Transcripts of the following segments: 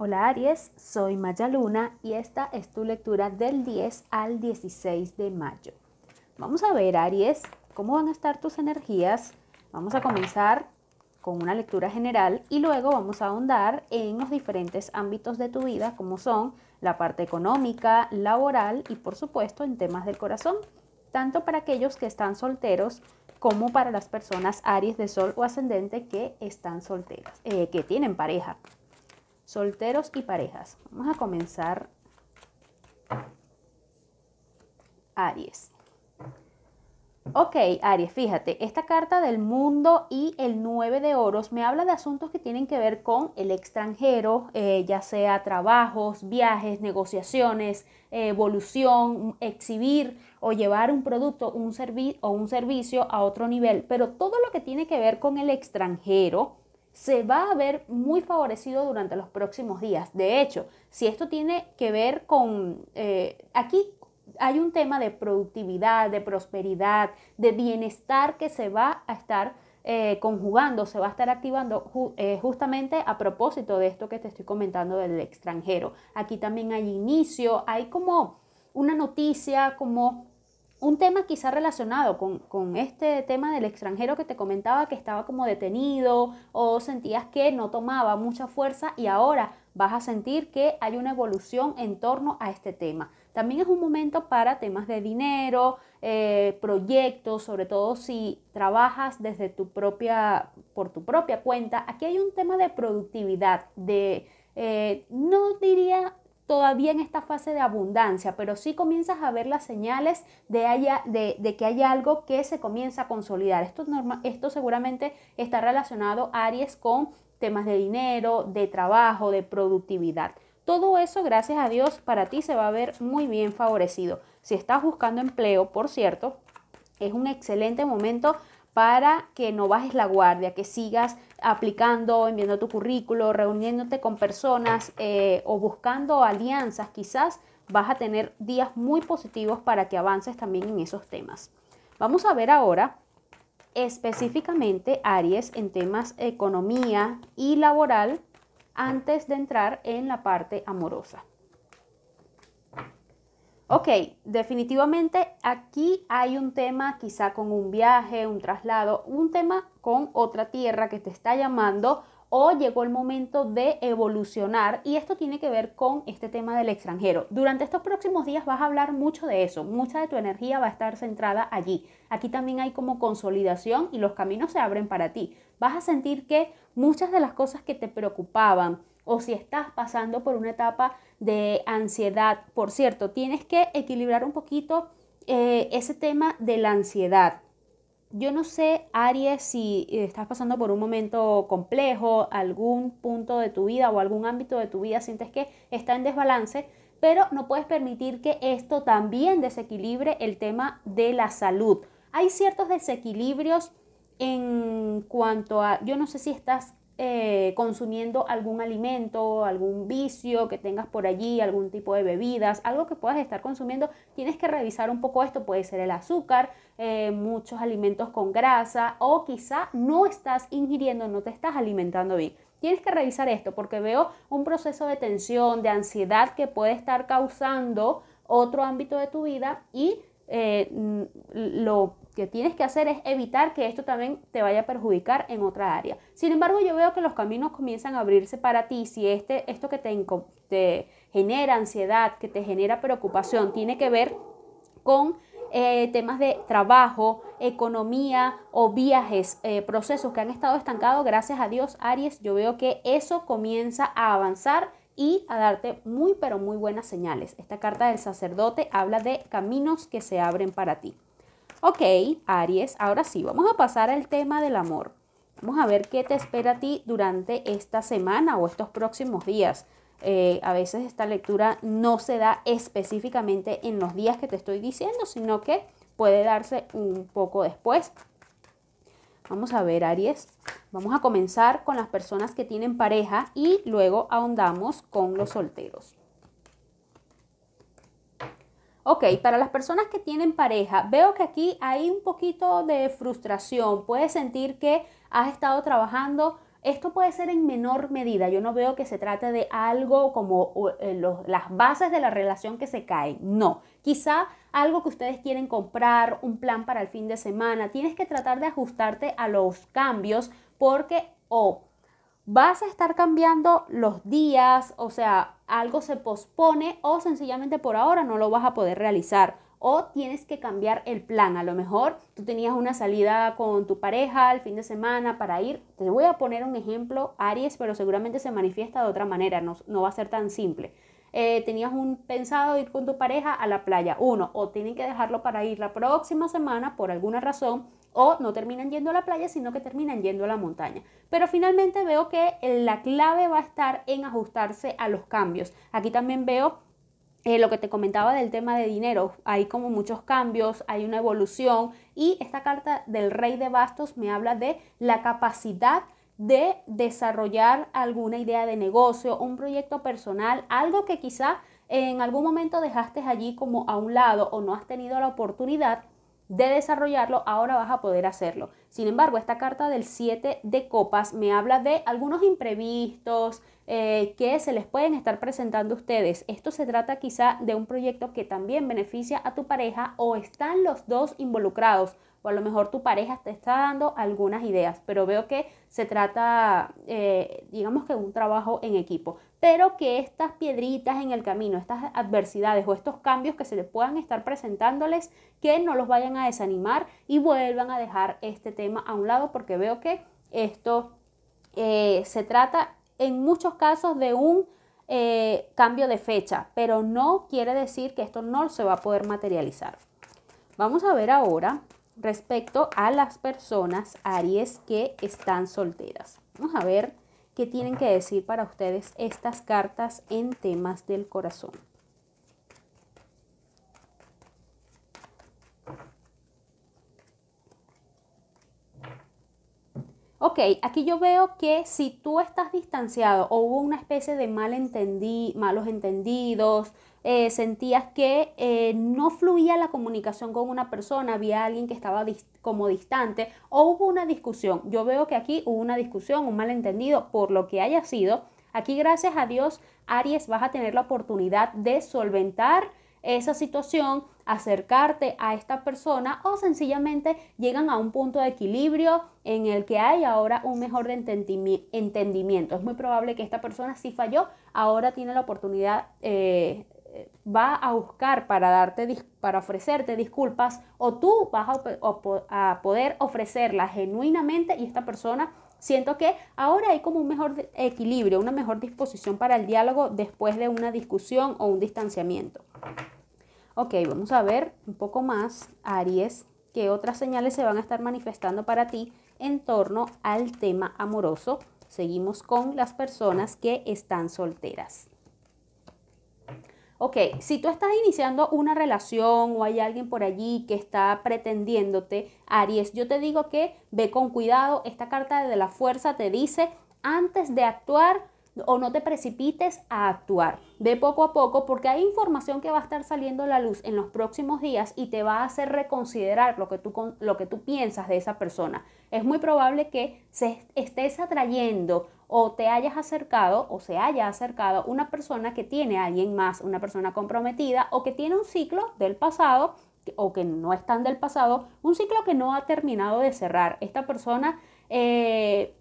Hola Aries, soy Maya Luna y esta es tu lectura del 10 al 16 de mayo. Vamos a ver Aries, cómo van a estar tus energías. Vamos a comenzar con una lectura general y luego vamos a ahondar en los diferentes ámbitos de tu vida, como son la parte económica, laboral y por supuesto en temas del corazón, tanto para aquellos que están solteros como para las personas Aries de Sol o Ascendente que están solteras, eh, que tienen pareja solteros y parejas. Vamos a comenzar Aries. Ok, Aries, fíjate, esta carta del mundo y el 9 de oros me habla de asuntos que tienen que ver con el extranjero, eh, ya sea trabajos, viajes, negociaciones, evolución, exhibir o llevar un producto un o un servicio a otro nivel. Pero todo lo que tiene que ver con el extranjero, se va a ver muy favorecido durante los próximos días. De hecho, si esto tiene que ver con, eh, aquí hay un tema de productividad, de prosperidad, de bienestar que se va a estar eh, conjugando, se va a estar activando eh, justamente a propósito de esto que te estoy comentando del extranjero. Aquí también hay inicio, hay como una noticia, como un tema quizá relacionado con, este tema del extranjero que te comentaba que estaba como detenido o sentías que no tomaba mucha fuerza y ahora vas a sentir que hay una evolución en torno a este tema. También es un momento para temas de dinero, eh, proyectos, sobre todo si trabajas desde tu propia, por tu propia cuenta. Aquí hay un tema de productividad, de, eh, no diría todavía en esta fase de abundancia, pero sí comienzas a ver las señales de, de, que hay algo que se comienza a consolidar. Esto, esto seguramente está relacionado, Aries, con temas de dinero, de trabajo, de productividad. Todo eso, gracias a Dios, para ti se va a ver muy bien favorecido. Si estás buscando empleo, por cierto, es un excelente momento para que no bajes la guardia, que sigas aplicando, enviando tu currículo, reuniéndote con personas eh, o buscando alianzas, quizás vas a tener días muy positivos para que avances también en esos temas. Vamos a ver ahora específicamente Aries en temas economía y laboral antes de entrar en la parte amorosa. Ok, definitivamente aquí hay un tema quizá con un viaje, un traslado, un tema con otra tierra que te está llamando o llegó el momento de evolucionar y esto tiene que ver con este tema del extranjero. Durante estos próximos días vas a hablar mucho de eso, mucha de tu energía va a estar centrada allí. Aquí también hay como consolidación y los caminos se abren para ti. Vas a sentir que muchas de las cosas que te preocupaban o si estás pasando por una etapa de ansiedad. Por cierto, tienes que equilibrar un poquito eh, ese tema de la ansiedad. Yo no sé, Aries, si estás pasando por un momento complejo, algún punto de tu vida o algún ámbito de tu vida sientes que está en desbalance, pero no puedes permitir que esto también desequilibre el tema de la salud. Hay ciertos desequilibrios en cuanto a, yo no sé si estás eh, consumiendo algún alimento, algún vicio que tengas por allí, algún tipo de bebidas, algo que puedas estar consumiendo, tienes que revisar un poco esto. Puede ser el azúcar, eh, muchos alimentos con grasa o quizá no estás ingiriendo, no te estás alimentando bien. Tienes que revisar esto porque veo un proceso de tensión, de ansiedad que puede estar causando otro ámbito de tu vida y eh, lo que tienes que hacer es evitar que esto también te vaya a perjudicar en otra área. Sin embargo, yo veo que los caminos comienzan a abrirse para ti. Si este, esto que te, genera ansiedad, que te genera preocupación, tiene que ver con eh, temas de trabajo, economía o viajes, eh, procesos que han estado estancados, gracias a Dios, Aries, yo veo que eso comienza a avanzar y a darte muy, pero muy buenas señales. Esta carta del sacerdote habla de caminos que se abren para ti. Ok, Aries, ahora sí, vamos a pasar al tema del amor. Vamos a ver qué te espera a ti durante esta semana o estos próximos días. Eh, a veces esta lectura no se da específicamente en los días que te estoy diciendo, sino que puede darse un poco después. Vamos a ver, Aries. Vamos a comenzar con las personas que tienen pareja y luego ahondamos con los solteros. Ok, para las personas que tienen pareja, veo que aquí hay un poquito de frustración. Puedes sentir que has estado trabajando. Esto puede ser en menor medida. Yo no veo que se trate de algo como eh, las bases de la relación que se caen. No. Quizá algo que ustedes quieren comprar, un plan para el fin de semana. Tienes que tratar de ajustarte a los cambios porque o vas a estar cambiando los días, o sea, algo se pospone o sencillamente por ahora no lo vas a poder realizar o tienes que cambiar el plan. A lo mejor tú tenías una salida con tu pareja el fin de semana para ir. Te voy a poner un ejemplo, Aries, pero seguramente se manifiesta de otra manera, no, va a ser tan simple. Eh, tenías un pensado ir con tu pareja a la playa, uno, o tienen que dejarlo para ir la próxima semana por alguna razón o no terminan yendo a la playa, sino que terminan yendo a la montaña. Pero finalmente veo que la clave va a estar en ajustarse a los cambios. Aquí también veo eh, lo que te comentaba del tema de dinero, hay como muchos cambios, hay una evolución y esta carta del rey de bastos me habla de la capacidad de desarrollar alguna idea de negocio, un proyecto personal, algo que quizá en algún momento dejaste allí como a un lado o no has tenido la oportunidad de desarrollarlo, ahora vas a poder hacerlo. Sin embargo, esta carta del 7 de copas me habla de algunos imprevistos eh, que se les pueden estar presentando a ustedes. Esto se trata quizá de un proyecto que también beneficia a tu pareja o están los dos involucrados o a lo mejor tu pareja te está dando algunas ideas, pero veo que se trata, eh, digamos que un trabajo en equipo, pero que estas piedritas en el camino, estas adversidades o estos cambios que se les puedan estar presentándoles, que no los vayan a desanimar y vuelvan a dejar este tema a un lado, porque veo que esto eh, se trata en muchos casos de un eh, cambio de fecha, pero no quiere decir que esto no se va a poder materializar. Vamos a ver ahora respecto a las personas Aries que están solteras. Vamos a ver qué tienen que decir para ustedes estas cartas en temas del corazón. Ok, aquí yo veo que si tú estás distanciado o hubo una especie de malos entendidos, eh, sentías que eh, no fluía la comunicación con una persona, había alguien que estaba como distante o hubo una discusión. Yo veo que aquí hubo una discusión, un malentendido, por lo que haya sido. Aquí, gracias a Dios, Aries, vas a tener la oportunidad de solventar esa situación, acercarte a esta persona o sencillamente llegan a un punto de equilibrio en el que hay ahora un mejor entendimiento. Es muy probable que esta persona si falló, ahora tiene la oportunidad eh, va a buscar para, darte, para ofrecerte disculpas o tú vas a, poder ofrecerla genuinamente y esta persona Siento que ahora hay como un mejor equilibrio, una mejor disposición para el diálogo después de una discusión o un distanciamiento. Ok, vamos a ver un poco más, Aries, qué otras señales se van a estar manifestando para ti en torno al tema amoroso. Seguimos con las personas que están solteras. Ok, si tú estás iniciando una relación o hay alguien por allí que está pretendiéndote, Aries, yo te digo que ve con cuidado, esta carta de la fuerza te dice, antes de actuar o no te precipites a actuar, ve poco a poco porque hay información que va a estar saliendo a la luz en los próximos días y te va a hacer reconsiderar lo que tú, lo que tú piensas de esa persona. Es muy probable que se estés atrayendo o te hayas acercado o se haya acercado una persona que tiene a alguien más, una persona comprometida o que tiene un ciclo del pasado o que no están del pasado, un ciclo que no ha terminado de cerrar. Esta persona eh,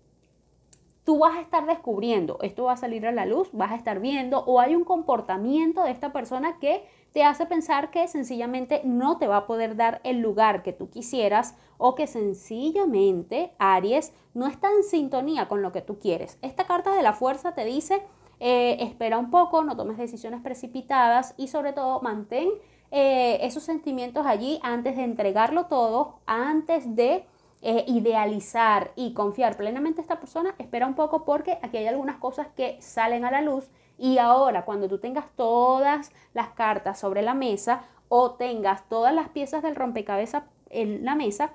tú vas a estar descubriendo, esto va a salir a la luz, vas a estar viendo o hay un comportamiento de esta persona que te hace pensar que sencillamente no te va a poder dar el lugar que tú quisieras o que sencillamente Aries no está en sintonía con lo que tú quieres. Esta carta de la fuerza te dice, eh, espera un poco, no tomes decisiones precipitadas y sobre todo mantén eh, esos sentimientos allí antes de entregarlo todo, antes de eh, idealizar y confiar plenamente en esta persona, espera un poco porque aquí hay algunas cosas que salen a la luz y ahora cuando tú tengas todas las cartas sobre la mesa o tengas todas las piezas del rompecabezas en la mesa,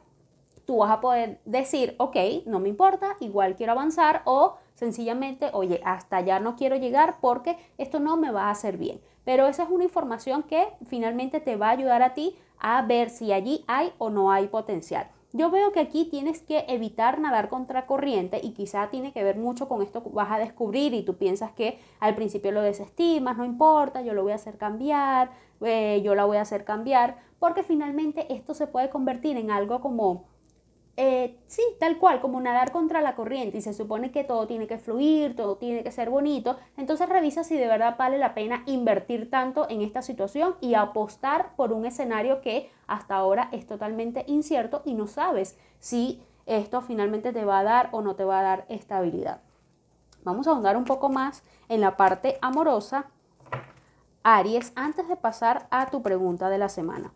tú vas a poder decir, ok, no me importa, igual quiero avanzar o sencillamente, oye, hasta allá no quiero llegar porque esto no me va a hacer bien. Pero esa es una información que finalmente te va a ayudar a ti a ver si allí hay o no hay potencial. Yo veo que aquí tienes que evitar nadar contra corriente y quizá tiene que ver mucho con esto que vas a descubrir y tú piensas que al principio lo desestimas, no importa, yo lo voy a hacer cambiar, eh, yo la voy a hacer cambiar, porque finalmente esto se puede convertir en algo como eh, sí, tal cual, como nadar contra la corriente y se supone que todo tiene que fluir, todo tiene que ser bonito, entonces revisa si de verdad vale la pena invertir tanto en esta situación y apostar por un escenario que hasta ahora es totalmente incierto y no sabes si esto finalmente te va a dar o no te va a dar estabilidad. Vamos a ahondar un poco más en la parte amorosa. Aries, antes de pasar a tu pregunta de la semana.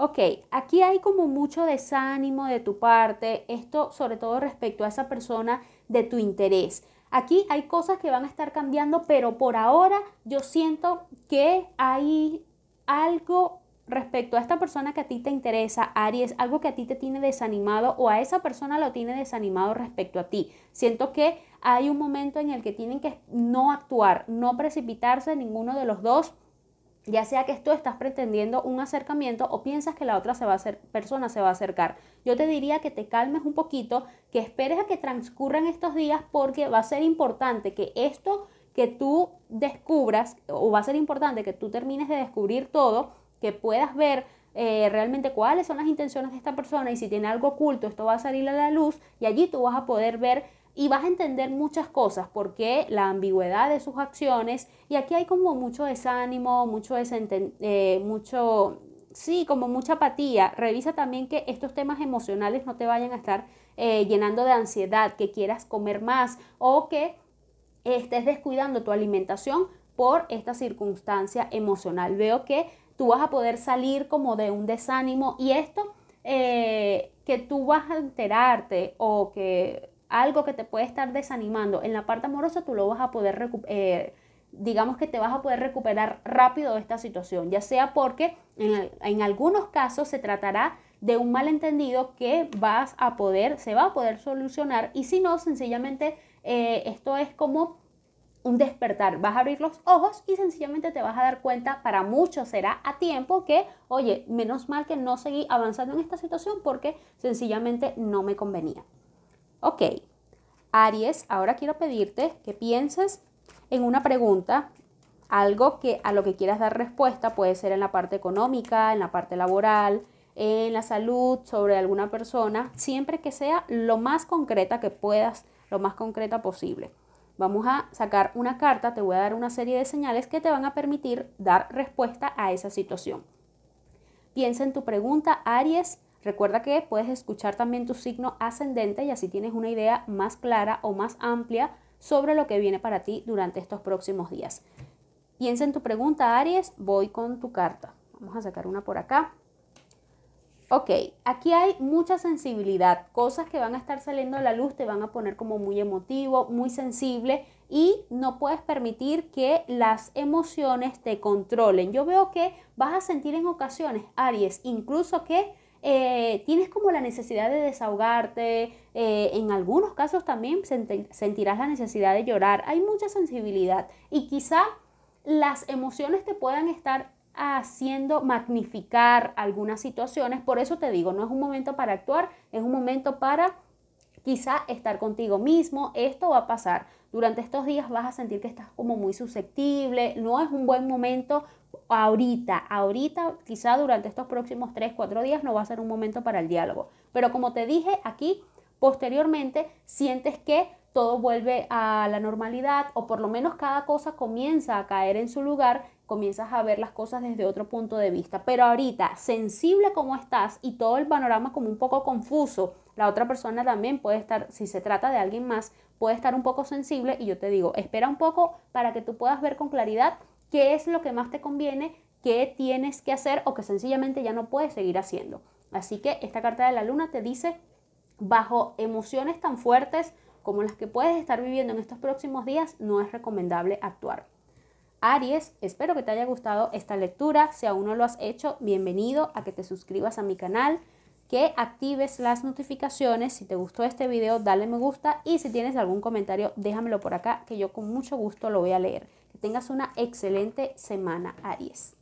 ok, aquí hay como mucho desánimo de tu parte, esto sobre todo respecto a esa persona de tu interés. Aquí hay cosas que van a estar cambiando, pero por ahora yo siento que hay algo respecto a esta persona que a ti te interesa, Aries, algo que a ti te tiene desanimado o a esa persona lo tiene desanimado respecto a ti. Siento que hay un momento en el que tienen que no actuar, no precipitarse ninguno de los dos ya sea que tú estás pretendiendo un acercamiento o piensas que la otra se va a hacer, persona se va a acercar. Yo te diría que te calmes un poquito, que esperes a que transcurran estos días porque va a ser importante que esto que tú descubras o va a ser importante que tú termines de descubrir todo, que puedas ver eh, realmente cuáles son las intenciones de esta persona y si tiene algo oculto, esto va a salir a la luz y allí tú vas a poder ver y vas a entender muchas cosas, porque la ambigüedad de sus acciones, y aquí hay como mucho desánimo, mucho, desenten, eh, mucho sí, como mucha apatía, revisa también que estos temas emocionales no te vayan a estar eh, llenando de ansiedad, que quieras comer más o que estés descuidando tu alimentación por esta circunstancia emocional. Veo que tú vas a poder salir como de un desánimo y esto eh, que tú vas a enterarte o que algo que te puede estar desanimando en la parte amorosa, tú lo vas a poder recuperar. Eh, digamos que te vas a poder recuperar rápido de esta situación, ya sea porque en, algunos casos se tratará de un malentendido que vas a poder, se va a poder solucionar y si no, sencillamente eh, esto es como un despertar, vas a abrir los ojos y sencillamente te vas a dar cuenta, para muchos será a tiempo que, oye, menos mal que no seguí avanzando en esta situación porque sencillamente no me convenía. Ok, Aries, ahora quiero pedirte que pienses en una pregunta, algo que a lo que quieras dar respuesta, puede ser en la parte económica, en la parte laboral, en la salud, sobre alguna persona, siempre que sea lo más concreta que puedas, lo más concreta posible. Vamos a sacar una carta, te voy a dar una serie de señales que te van a permitir dar respuesta a esa situación. Piensa en tu pregunta, Aries, Recuerda que puedes escuchar también tu signo ascendente y así tienes una idea más clara o más amplia sobre lo que viene para ti durante estos próximos días. Piensa en tu pregunta, Aries. Voy con tu carta. Vamos a sacar una por acá. Ok, aquí hay mucha sensibilidad, cosas que van a estar saliendo a la luz, te van a poner como muy emotivo, muy sensible y no puedes permitir que las emociones te controlen. Yo veo que vas a sentir en ocasiones, Aries, incluso que eh, tienes como la necesidad de desahogarte, eh, en algunos casos también sentirás la necesidad de llorar, hay mucha sensibilidad y quizá las emociones te puedan estar haciendo magnificar algunas situaciones, por eso te digo, no es un momento para actuar, es un momento para quizá estar contigo mismo, esto va a pasar. Durante estos días vas a sentir que estás como muy susceptible, no es un buen momento ahorita, ahorita, quizá durante estos próximos 3, 4 días no va a ser un momento para el diálogo. Pero como te dije aquí, posteriormente sientes que todo vuelve a la normalidad o por lo menos cada cosa comienza a caer en su lugar, comienzas a ver las cosas desde otro punto de vista. Pero ahorita, sensible como estás y todo el panorama como un poco confuso, la otra persona también puede estar, si se trata de alguien más, puede estar un poco sensible y yo te digo, espera un poco para que tú puedas ver con claridad qué es lo que más te conviene, qué tienes que hacer o que sencillamente ya no puedes seguir haciendo. Así que esta carta de la luna te dice, bajo emociones tan fuertes como las que puedes estar viviendo en estos próximos días, no es recomendable actuar. Aries, espero que te haya gustado esta lectura. Si aún no lo has hecho, bienvenido a que te suscribas a mi canal, que actives las notificaciones. Si te gustó este video, dale me gusta y si tienes algún comentario, déjamelo por acá, que yo con mucho gusto lo voy a leer. Que tengas una excelente semana, Aries.